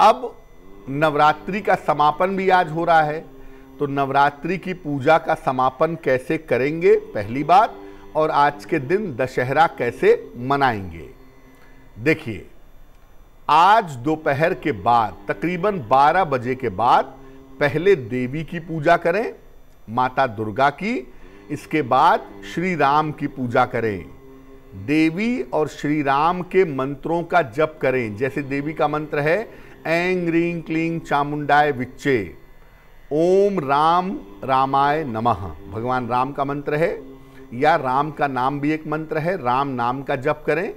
अब नवरात्रि का समापन भी आज हो रहा है तो नवरात्रि की पूजा का समापन कैसे करेंगे पहली बात और आज के दिन दशहरा कैसे मनाएंगे देखिए आज दोपहर के बाद तकरीबन 12 बजे के बाद पहले देवी की पूजा करें माता दुर्गा की इसके बाद श्री राम की पूजा करें देवी और श्री राम के मंत्रों का जप करें जैसे देवी का मंत्र है ऐंग रिंग क्लिंग चामुंडाय विच्चे ओम राम रामाय नमः भगवान राम का मंत्र है या राम का नाम भी एक मंत्र है राम नाम का जप करें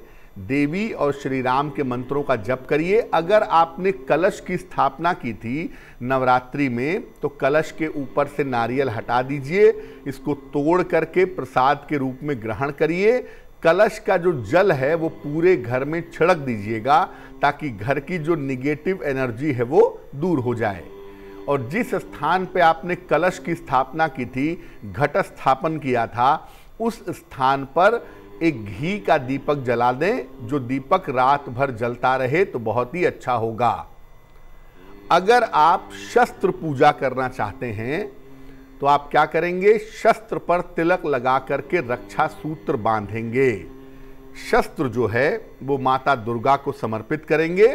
देवी और श्री राम के मंत्रों का जप करिए अगर आपने कलश की स्थापना की थी नवरात्रि में तो कलश के ऊपर से नारियल हटा दीजिए इसको तोड़ करके प्रसाद के रूप में ग्रहण करिए कलश का जो जल है वो पूरे घर में छिड़क दीजिएगा ताकि घर की जो निगेटिव एनर्जी है वो दूर हो जाए और जिस स्थान पे आपने कलश की स्थापना की थी घट स्थापन किया था उस स्थान पर एक घी का दीपक जला दें जो दीपक रात भर जलता रहे तो बहुत ही अच्छा होगा अगर आप शस्त्र पूजा करना चाहते हैं तो आप क्या करेंगे शस्त्र पर तिलक लगा करके रक्षा सूत्र बांधेंगे शस्त्र जो है वो माता दुर्गा को समर्पित करेंगे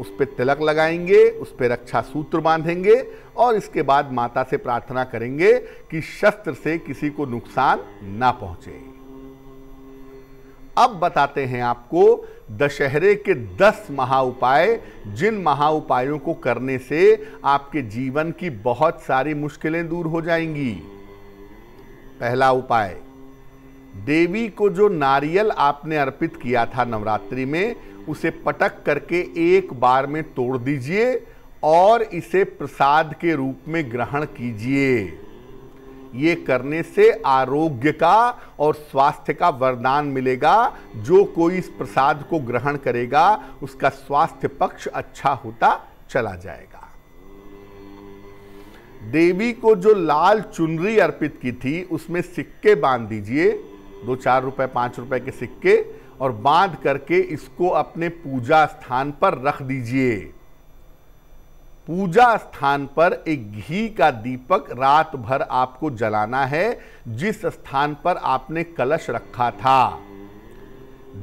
उस पर तिलक लगाएंगे उस पर रक्षा सूत्र बांधेंगे और इसके बाद माता से प्रार्थना करेंगे कि शस्त्र से किसी को नुकसान ना पहुंचे अब बताते हैं आपको दशहरे के दस महा उपाय जिन महा उपायों को करने से आपके जीवन की बहुत सारी मुश्किलें दूर हो जाएंगी पहला उपाय देवी को जो नारियल आपने अर्पित किया था नवरात्रि में उसे पटक करके एक बार में तोड़ दीजिए और इसे प्रसाद के रूप में ग्रहण कीजिए ये करने से आरोग्य का और स्वास्थ्य का वरदान मिलेगा जो कोई इस प्रसाद को ग्रहण करेगा उसका स्वास्थ्य पक्ष अच्छा होता चला जाएगा देवी को जो लाल चुनरी अर्पित की थी उसमें सिक्के बांध दीजिए दो चार रुपए पांच रुपए के सिक्के और बांध करके इसको अपने पूजा स्थान पर रख दीजिए पूजा स्थान पर एक घी का दीपक रात भर आपको जलाना है जिस स्थान पर आपने कलश रखा था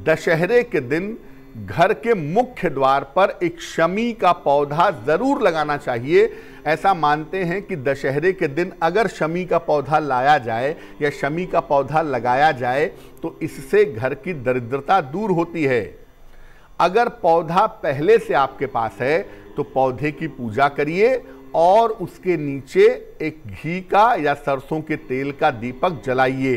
दशहरे के दिन घर के मुख्य द्वार पर एक शमी का पौधा जरूर लगाना चाहिए ऐसा मानते हैं कि दशहरे के दिन अगर शमी का पौधा लाया जाए या शमी का पौधा लगाया जाए तो इससे घर की दरिद्रता दूर होती है अगर पौधा पहले से आपके पास है तो पौधे की पूजा करिए और उसके नीचे एक घी का या सरसों के तेल का दीपक जलाइए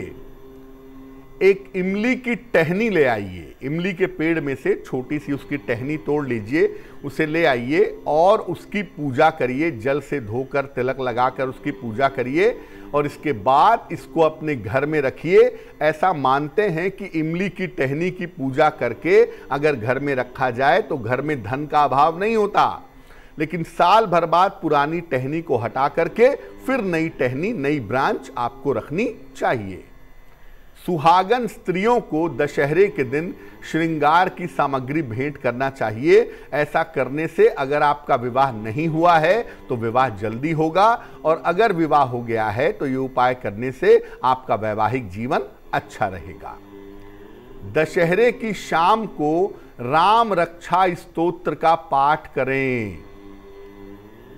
एक इमली की टहनी ले आइए इमली के पेड़ में से छोटी सी उसकी टहनी तोड़ लीजिए उसे ले आइए और उसकी पूजा करिए जल से धोकर तिलक लगाकर उसकी पूजा करिए और इसके बाद इसको अपने घर में रखिए ऐसा मानते हैं कि इमली की टहनी की पूजा करके अगर घर में रखा जाए तो घर में धन का अभाव नहीं होता लेकिन साल भर बाद पुरानी टहनी को हटा करके फिर नई टहनी नई ब्रांच आपको रखनी चाहिए सुहागन स्त्रियों को दशहरे के दिन श्रृंगार की सामग्री भेंट करना चाहिए ऐसा करने से अगर आपका विवाह नहीं हुआ है तो विवाह जल्दी होगा और अगर विवाह हो गया है तो ये उपाय करने से आपका वैवाहिक जीवन अच्छा रहेगा दशहरे की शाम को राम रक्षा स्तोत्र का पाठ करें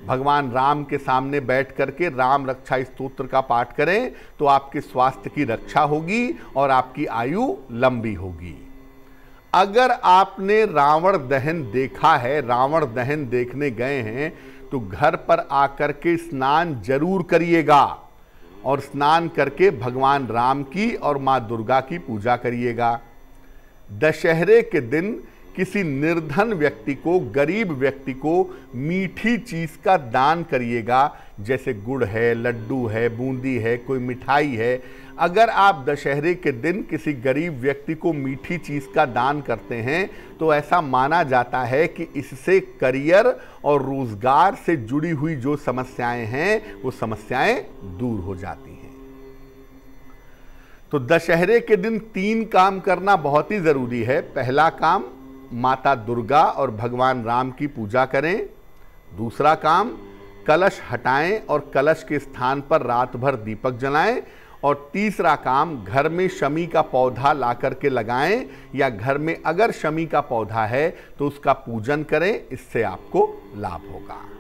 भगवान राम के सामने बैठ करके राम रक्षा स्तोत्र का पाठ करें तो आपके स्वास्थ्य की रक्षा होगी और आपकी आयु लंबी होगी अगर आपने रावण दहन देखा है रावण दहन देखने गए हैं तो घर पर आकर के स्नान जरूर करिएगा और स्नान करके भगवान राम की और माँ दुर्गा की पूजा करिएगा दशहरे के दिन किसी निर्धन व्यक्ति को गरीब व्यक्ति को मीठी चीज़ का दान करिएगा जैसे गुड़ है लड्डू है बूंदी है कोई मिठाई है अगर आप दशहरे के दिन किसी गरीब व्यक्ति को मीठी चीज़ का दान करते हैं तो ऐसा माना जाता है कि इससे करियर और रोज़गार से जुड़ी हुई जो समस्याएं हैं वो समस्याएं दूर हो जाती हैं तो दशहरे के दिन तीन काम करना बहुत ही ज़रूरी है पहला काम माता दुर्गा और भगवान राम की पूजा करें दूसरा काम कलश हटाएं और कलश के स्थान पर रात भर दीपक जलाएं और तीसरा काम घर में शमी का पौधा ला करके लगाएं या घर में अगर शमी का पौधा है तो उसका पूजन करें इससे आपको लाभ होगा